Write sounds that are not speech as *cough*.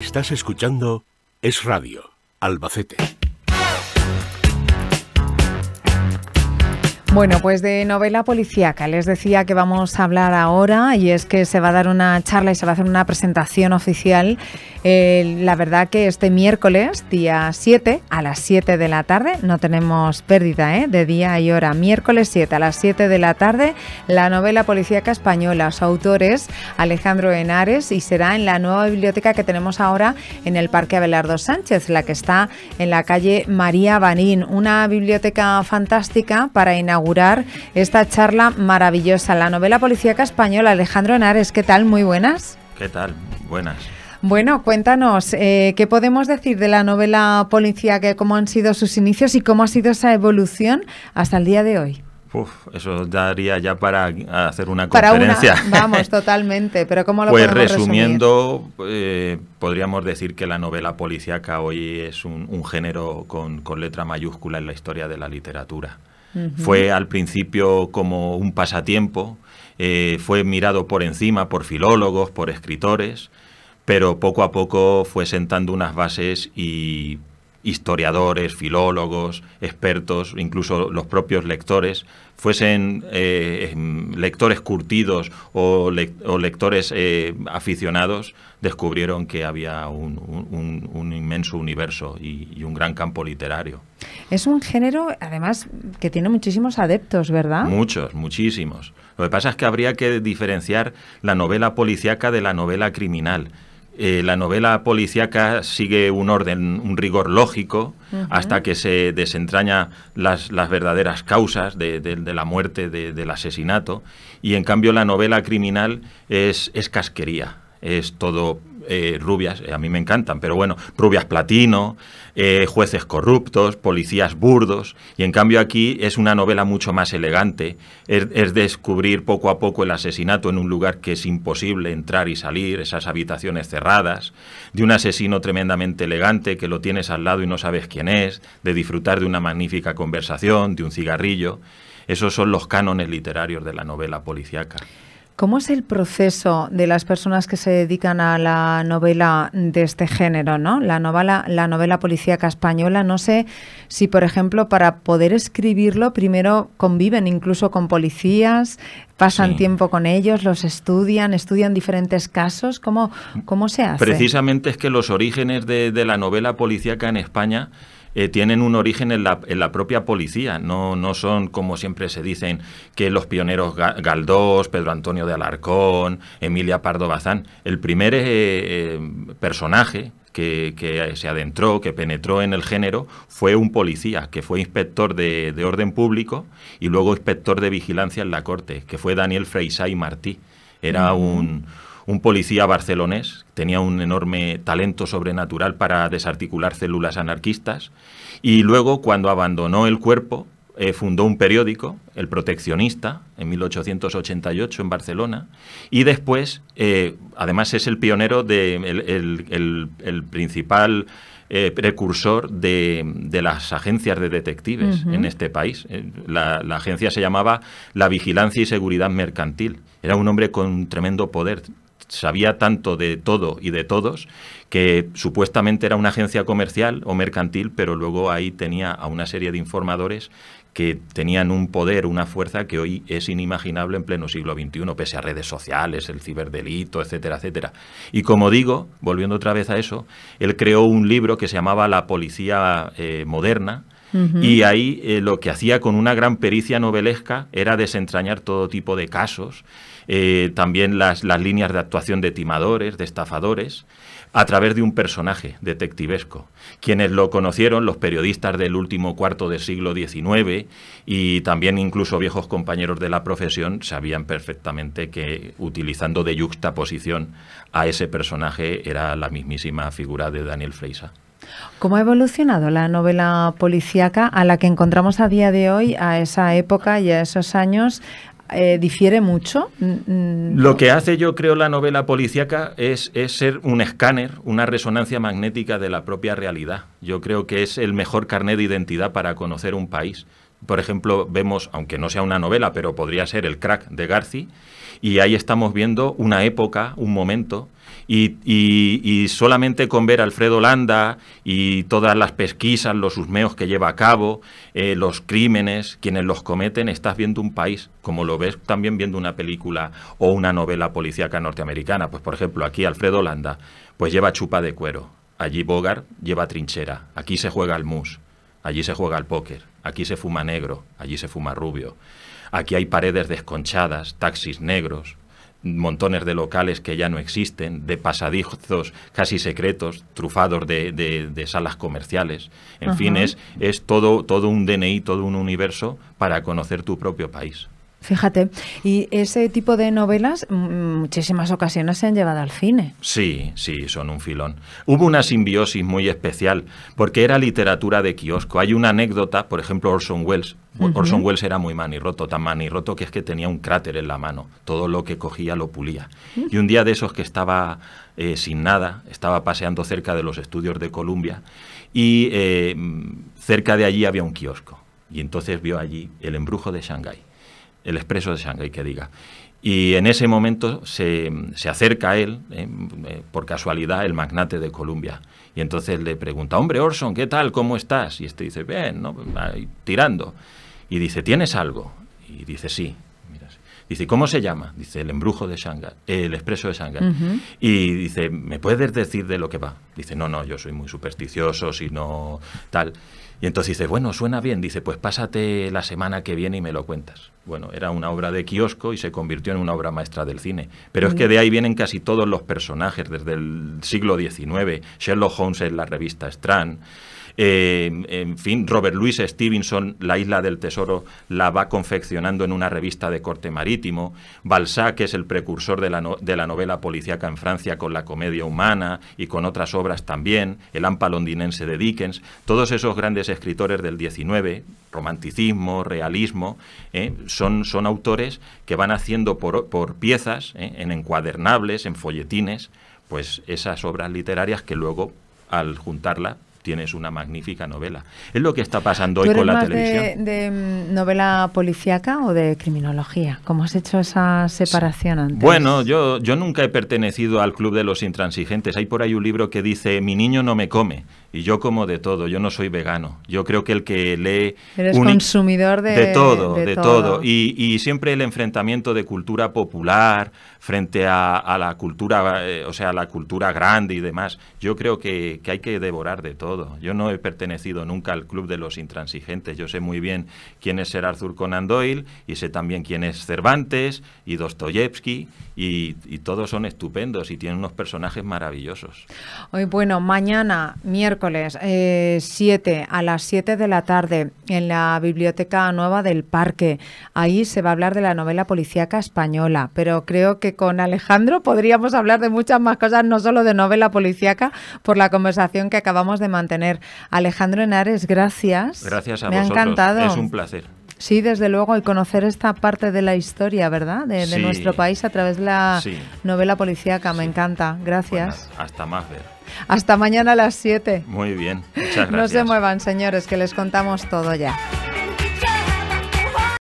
Estás escuchando Es Radio, Albacete. Bueno, pues de novela policíaca. Les decía que vamos a hablar ahora y es que se va a dar una charla y se va a hacer una presentación oficial eh, la verdad que este miércoles, día 7, a las 7 de la tarde, no tenemos pérdida ¿eh? de día y hora, miércoles 7 a las 7 de la tarde, la novela policíaca española, su autor es Alejandro Henares y será en la nueva biblioteca que tenemos ahora en el Parque Abelardo Sánchez, la que está en la calle María Banín, una biblioteca fantástica para inaugurar esta charla maravillosa, la novela policíaca española, Alejandro Henares, ¿qué tal? Muy buenas. ¿Qué tal? Buenas. Bueno, cuéntanos, eh, ¿qué podemos decir de la novela policíaca? ¿Cómo han sido sus inicios y cómo ha sido esa evolución hasta el día de hoy? Uf, eso daría ya para hacer una conferencia. *laughs* vamos, *laughs* totalmente. Pero ¿cómo lo Pues resumiendo, eh, podríamos decir que la novela policíaca hoy es un, género con, letra mayúscula en la historia de la literatura. Fue al principio como un pasatiempo, eh, fue mirado por encima por filólogos, por escritores, pero poco a poco fue sentando unas bases y historiadores, filólogos, expertos, incluso los propios lectores, fuesen eh, lectores curtidos o, lectores eh, aficionados, descubrieron que había un, inmenso universo y, y, un gran campo literario. Es un género, además, que tiene muchísimos adeptos, ¿verdad? Muchos, muchísimos. Lo que pasa es que habría que diferenciar la novela policíaca de la novela criminal eh, la novela policíaca sigue un orden, un rigor lógico, hasta que se desentraña las, verdaderas causas de, la muerte, del asesinato, y en cambio la novela criminal es, es casquería, es todo eh, rubias, eh, a mí me encantan, pero bueno, rubias platino, eh, jueces corruptos, policías burdos, y en cambio aquí es una novela mucho más elegante, es, es, descubrir poco a poco el asesinato en un lugar que es imposible entrar y salir, esas habitaciones cerradas, de un asesino tremendamente elegante que lo tienes al lado y no sabes quién es, de disfrutar de una magnífica conversación, de un cigarrillo. Esos son los cánones literarios de la novela policíaca. ¿Cómo es el proceso de las personas que se dedican a la novela de este género, ¿no? La novela, la novela policíaca española, no sé si, por ejemplo, para poder escribirlo, primero conviven incluso con policías, pasan tiempo con ellos, los estudian, estudian diferentes casos. ¿Cómo, cómo se hace? Precisamente es que los orígenes de, de la novela policíaca en España eh, tienen un origen en la, propia policía, no, no, son como siempre se dicen que los pioneros Galdós, Pedro Antonio de Alarcón, Emilia Pardo Bazán, el primer eh, eh, personaje que, se adentró, que penetró en el género, fue un policía, que fue inspector de, de orden público y luego inspector de vigilancia en la corte, que fue Daniel y Martí. Era mm. un un policía barcelonés, tenía un enorme talento sobrenatural para desarticular células anarquistas, y luego cuando abandonó el cuerpo, eh, fundó un periódico, El Proteccionista, en 1888 en Barcelona, y después, eh, además es el pionero, de, el, principal eh, precursor de, las agencias de detectives en este país. La, la agencia se llamaba La Vigilancia y Seguridad Mercantil. Era un hombre con tremendo poder sabía tanto de todo y de todos que supuestamente era una agencia comercial o mercantil, pero luego ahí tenía a una serie de informadores que tenían un poder, una fuerza que hoy es inimaginable en pleno siglo XXI, pese a redes sociales, el ciberdelito, etcétera, etcétera. Y como digo, volviendo otra vez a eso, él creó un libro que se llamaba La Policía eh, Moderna, Y ahí eh, lo que hacía con una gran pericia novelesca era desentrañar todo tipo de casos eh, también las, líneas de actuación de timadores, de estafadores a través de un personaje detectivesco. Quienes lo conocieron, los periodistas del último cuarto del siglo XIX y también incluso viejos compañeros de la profesión, sabían perfectamente que utilizando de yuxtaposición a ese personaje era la mismísima figura de Daniel Freisa. ¿Cómo ha evolucionado la novela policíaca a la que encontramos a día de hoy, a esa época y a esos años, eh, difiere mucho. Mm, mm. Lo que hace, yo creo, la novela policíaca es, es ser un escáner, una resonancia magnética de la propia realidad. Yo creo que es el mejor carnet de identidad para conocer un país por ejemplo, vemos, aunque no sea una novela, pero podría ser El crack de Garci, y ahí estamos viendo una época, un momento, y, solamente con ver a Alfredo Landa y todas las pesquisas, los husmeos que lleva a cabo, eh, los crímenes, quienes los cometen, estás viendo un país, como lo ves también viendo una película o una novela policíaca norteamericana. Pues, por ejemplo, aquí Alfredo Landa, pues lleva chupa de cuero, allí Bogart lleva trinchera, aquí se juega el mus allí se juega al póker, aquí se fuma negro, allí se fuma rubio, aquí hay paredes desconchadas, taxis negros, montones de locales que ya no existen, de pasadizos casi secretos, trufados de, de, salas comerciales. En fin, es, es todo, todo un DNI, todo un universo para conocer tu propio país. Fíjate, y ese tipo de novelas mm, muchísimas ocasiones se han llevado al cine. Sí, sí, son un filón. Hubo una simbiosis muy especial, porque era literatura de kiosco. Hay una anécdota, por ejemplo, Orson Welles. Orson Welles era muy manirroto, tan manirroto que es que tenía un cráter en la mano. Todo lo que cogía lo pulía. Y un día de esos que estaba eh, sin nada, estaba paseando cerca de los estudios de Columbia, y eh, cerca de allí había un kiosco. Y entonces vio allí el embrujo de Shanghái el expreso de y que diga. Y en ese momento se, se acerca a él, eh, eh, por casualidad, el magnate de Colombia. Y entonces le pregunta, hombre Orson, ¿qué tal? ¿Cómo estás? Y este dice, bien, ¿no? tirando. Y dice, ¿tienes algo? Y dice, sí. Dice, ¿cómo se llama? Dice, el embrujo de Shangai, el expreso de Shangai. Y dice, ¿me puedes decir de lo que va? Dice, no, no, yo soy muy supersticioso, si no tal. Y entonces dice, bueno, suena bien. Dice, pues pásate la semana que viene y me lo cuentas. Bueno, era una obra de kiosco y se convirtió en una obra maestra del cine. Pero es que mm. de ahí vienen casi todos los personajes, desde el siglo XIX. Sherlock Holmes en la revista Strand. Eh, en fin, Robert Louis Stevenson, La isla del tesoro, la va confeccionando en una revista de corte marítimo. Balzac es el precursor de la, de la novela policíaca en Francia con la comedia humana y con otras obras también, el hampa londinense de Dickens, todos esos grandes escritores del XIX, romanticismo, realismo, eh, son, son, autores que van haciendo por, piezas, eh, en encuadernables, en folletines, pues esas obras literarias que luego al juntarla tienes una magnífica novela. Es lo que está pasando hoy con la televisión. De, de, mm, novela policíaca o de criminología? ¿Cómo has hecho esa separación antes? Bueno, yo, yo nunca he pertenecido al club de los intransigentes. Hay por ahí un libro que dice Mi niño no me come y yo como de todo, yo no soy vegano. Yo creo que el que lee... Eres consumidor de, de todo, de, todo. Y, siempre el enfrentamiento de cultura popular frente a, la cultura, eh, o sea, la cultura grande y demás. Yo creo que hay que devorar de todo. Yo no he pertenecido nunca al club de los intransigentes. Yo sé muy bien quién es Sir Arthur Conan Doyle y sé también quién es Cervantes y Dostoyevsky y, todos son estupendos y tienen unos personajes maravillosos. Hoy, bueno, mañana, miércoles 7 eh, a las 7 de la tarde en la Biblioteca Nueva del Parque. Ahí se va a hablar de la novela policíaca española, pero creo que con Alejandro podríamos hablar de muchas más cosas, no solo de novela policíaca, por la conversación que acabamos de mantener mantener. Alejandro Henares, gracias. Gracias a vosotros. Me ha encantado. Es un placer. Sí, desde luego, y conocer esta parte de la historia, ¿verdad? De, nuestro país a través de la novela policíaca. Me encanta. Gracias. Pues hasta más Hasta mañana a las 7. Muy bien. Muchas gracias. No se muevan, señores, que les contamos todo ya.